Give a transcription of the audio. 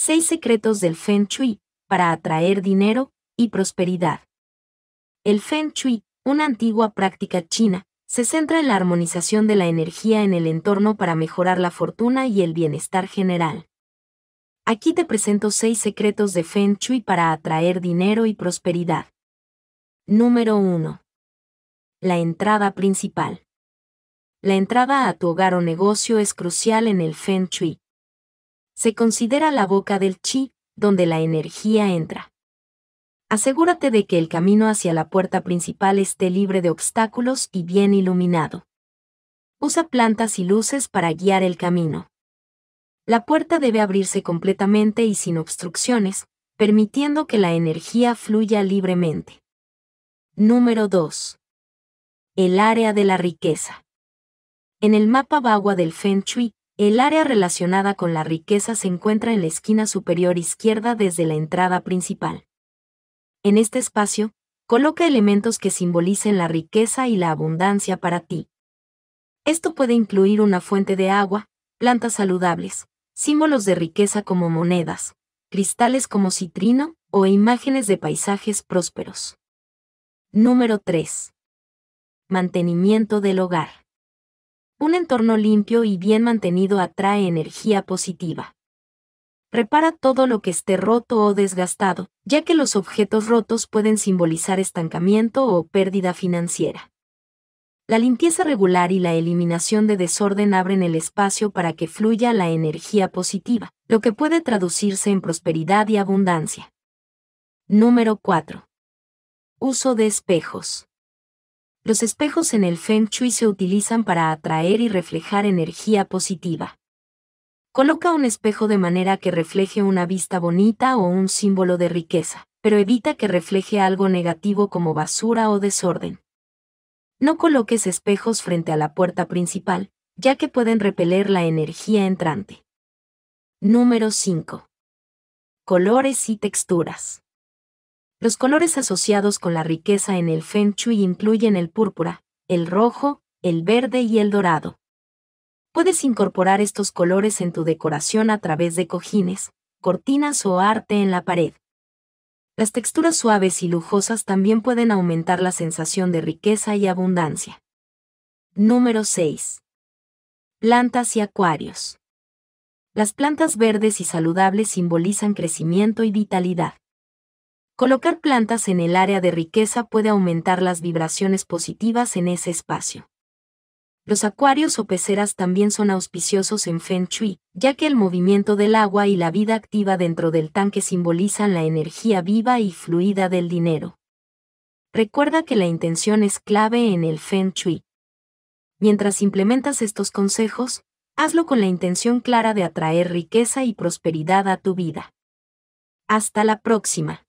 6 secretos del Feng Shui para atraer dinero y prosperidad. El Feng Shui, una antigua práctica china, se centra en la armonización de la energía en el entorno para mejorar la fortuna y el bienestar general. Aquí te presento 6 secretos de Feng Shui para atraer dinero y prosperidad. Número 1. La entrada principal. La entrada a tu hogar o negocio es crucial en el Feng Shui, se considera la boca del chi, donde la energía entra. Asegúrate de que el camino hacia la puerta principal esté libre de obstáculos y bien iluminado. Usa plantas y luces para guiar el camino. La puerta debe abrirse completamente y sin obstrucciones, permitiendo que la energía fluya libremente. Número 2. El área de la riqueza. En el mapa Bagua del Feng Shui, el área relacionada con la riqueza se encuentra en la esquina superior izquierda desde la entrada principal. En este espacio, coloca elementos que simbolicen la riqueza y la abundancia para ti. Esto puede incluir una fuente de agua, plantas saludables, símbolos de riqueza como monedas, cristales como citrino o imágenes de paisajes prósperos. Número 3. Mantenimiento del hogar. Un entorno limpio y bien mantenido atrae energía positiva. Repara todo lo que esté roto o desgastado, ya que los objetos rotos pueden simbolizar estancamiento o pérdida financiera. La limpieza regular y la eliminación de desorden abren el espacio para que fluya la energía positiva, lo que puede traducirse en prosperidad y abundancia. Número 4. Uso de espejos. Los espejos en el Feng Shui se utilizan para atraer y reflejar energía positiva. Coloca un espejo de manera que refleje una vista bonita o un símbolo de riqueza, pero evita que refleje algo negativo como basura o desorden. No coloques espejos frente a la puerta principal, ya que pueden repeler la energía entrante. Número 5. Colores y texturas. Los colores asociados con la riqueza en el Feng Shui incluyen el púrpura, el rojo, el verde y el dorado. Puedes incorporar estos colores en tu decoración a través de cojines, cortinas o arte en la pared. Las texturas suaves y lujosas también pueden aumentar la sensación de riqueza y abundancia. Número 6. Plantas y acuarios. Las plantas verdes y saludables simbolizan crecimiento y vitalidad. Colocar plantas en el área de riqueza puede aumentar las vibraciones positivas en ese espacio. Los acuarios o peceras también son auspiciosos en Feng Shui, ya que el movimiento del agua y la vida activa dentro del tanque simbolizan la energía viva y fluida del dinero. Recuerda que la intención es clave en el Feng Shui. Mientras implementas estos consejos, hazlo con la intención clara de atraer riqueza y prosperidad a tu vida. Hasta la próxima.